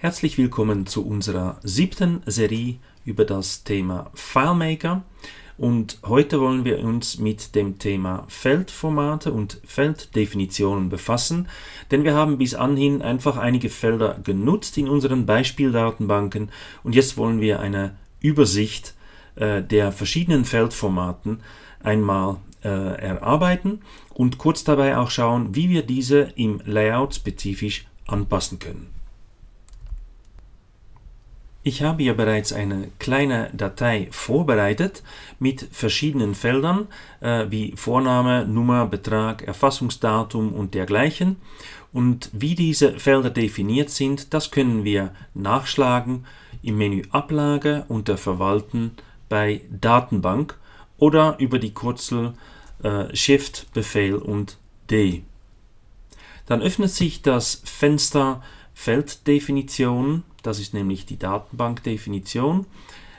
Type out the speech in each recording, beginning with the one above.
Herzlich willkommen zu unserer siebten Serie über das Thema FileMaker und heute wollen wir uns mit dem Thema Feldformate und Felddefinitionen befassen, denn wir haben bis anhin einfach einige Felder genutzt in unseren Beispieldatenbanken und jetzt wollen wir eine Übersicht äh, der verschiedenen Feldformaten einmal äh, erarbeiten und kurz dabei auch schauen, wie wir diese im Layout spezifisch anpassen können. Ich habe ja bereits eine kleine Datei vorbereitet mit verschiedenen Feldern äh, wie Vorname, Nummer, Betrag, Erfassungsdatum und dergleichen. Und wie diese Felder definiert sind, das können wir nachschlagen im Menü Ablage unter Verwalten bei Datenbank oder über die Kurzel äh, Shift, Befehl und D. Dann öffnet sich das Fenster Felddefinition, das ist nämlich die Datenbankdefinition.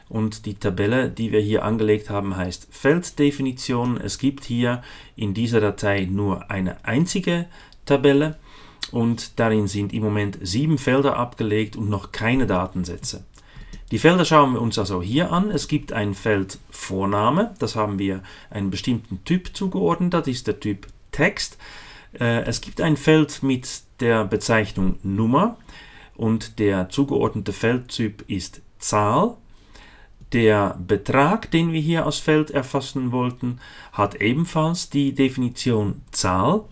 Und die Tabelle, die wir hier angelegt haben, heißt Felddefinition. Es gibt hier in dieser Datei nur eine einzige Tabelle und darin sind im Moment sieben Felder abgelegt und noch keine Datensätze. Die Felder schauen wir uns also hier an. Es gibt ein Feld Vorname, das haben wir einen bestimmten Typ zugeordnet, das ist der Typ Text. Äh, es gibt ein Feld mit der Bezeichnung Nummer und der zugeordnete Feldtyp ist Zahl. Der Betrag, den wir hier als Feld erfassen wollten, hat ebenfalls die Definition Zahl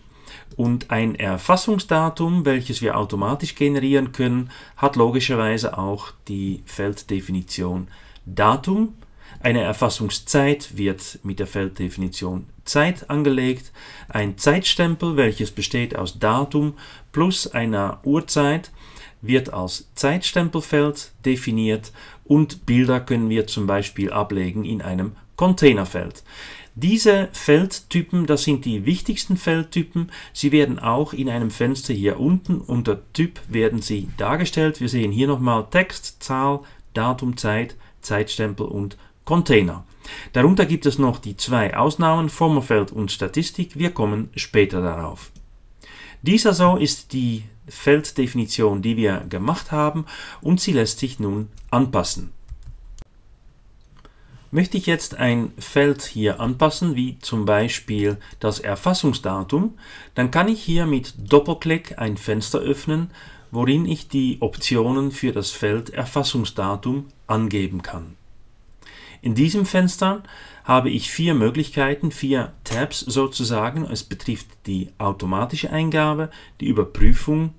und ein Erfassungsdatum, welches wir automatisch generieren können, hat logischerweise auch die Felddefinition Datum eine Erfassungszeit wird mit der Felddefinition Zeit angelegt. Ein Zeitstempel, welches besteht aus Datum plus einer Uhrzeit, wird als Zeitstempelfeld definiert und Bilder können wir zum Beispiel ablegen in einem Containerfeld. Diese Feldtypen, das sind die wichtigsten Feldtypen. Sie werden auch in einem Fenster hier unten unter Typ werden sie dargestellt. Wir sehen hier nochmal Text, Zahl, Datum, Zeit, Zeitstempel und Container. Darunter gibt es noch die zwei Ausnahmen Formelfeld und Statistik, wir kommen später darauf. Dies also ist die Felddefinition, die wir gemacht haben und sie lässt sich nun anpassen. Möchte ich jetzt ein Feld hier anpassen, wie zum Beispiel das Erfassungsdatum, dann kann ich hier mit Doppelklick ein Fenster öffnen, worin ich die Optionen für das Feld Erfassungsdatum angeben kann. In diesem Fenster habe ich vier Möglichkeiten, vier Tabs sozusagen. Es betrifft die automatische Eingabe, die Überprüfung,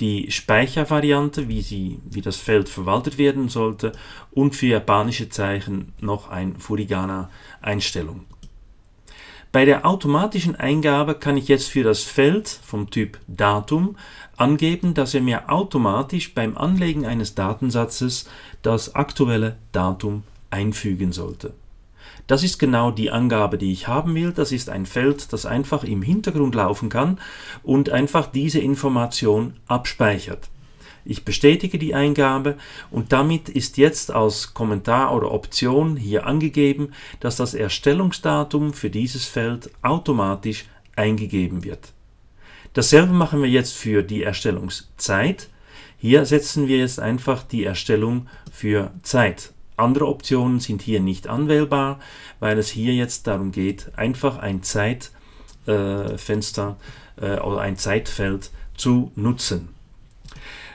die Speichervariante, wie, sie, wie das Feld verwaltet werden sollte und für japanische Zeichen noch ein Furigana-Einstellung. Bei der automatischen Eingabe kann ich jetzt für das Feld vom Typ Datum angeben, dass er mir automatisch beim Anlegen eines Datensatzes das aktuelle Datum einfügen sollte. Das ist genau die Angabe, die ich haben will. Das ist ein Feld, das einfach im Hintergrund laufen kann und einfach diese Information abspeichert. Ich bestätige die Eingabe und damit ist jetzt als Kommentar oder Option hier angegeben, dass das Erstellungsdatum für dieses Feld automatisch eingegeben wird. Dasselbe machen wir jetzt für die Erstellungszeit. Hier setzen wir jetzt einfach die Erstellung für Zeit andere Optionen sind hier nicht anwählbar, weil es hier jetzt darum geht, einfach ein Zeitfenster äh, äh, oder ein Zeitfeld zu nutzen.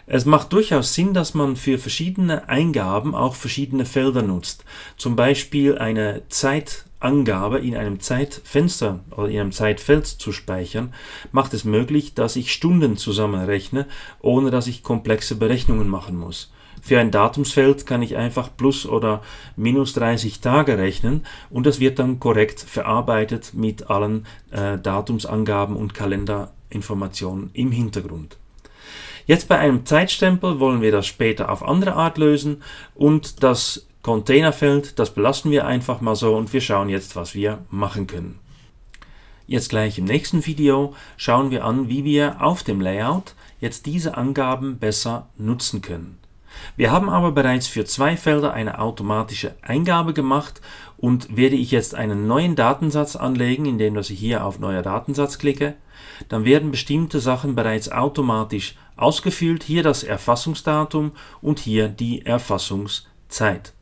Es macht durchaus Sinn, dass man für verschiedene Eingaben auch verschiedene Felder nutzt. Zum Beispiel eine Zeitangabe in einem Zeitfenster oder in einem Zeitfeld zu speichern, macht es möglich, dass ich Stunden zusammenrechne, ohne dass ich komplexe Berechnungen machen muss. Für ein Datumsfeld kann ich einfach plus oder minus 30 Tage rechnen und das wird dann korrekt verarbeitet mit allen äh, Datumsangaben und Kalenderinformationen im Hintergrund. Jetzt bei einem Zeitstempel wollen wir das später auf andere Art lösen und das Containerfeld, das belassen wir einfach mal so und wir schauen jetzt, was wir machen können. Jetzt gleich im nächsten Video schauen wir an, wie wir auf dem Layout jetzt diese Angaben besser nutzen können. Wir haben aber bereits für zwei Felder eine automatische Eingabe gemacht und werde ich jetzt einen neuen Datensatz anlegen, indem dass ich hier auf Neuer Datensatz klicke, dann werden bestimmte Sachen bereits automatisch ausgefüllt. Hier das Erfassungsdatum und hier die Erfassungszeit.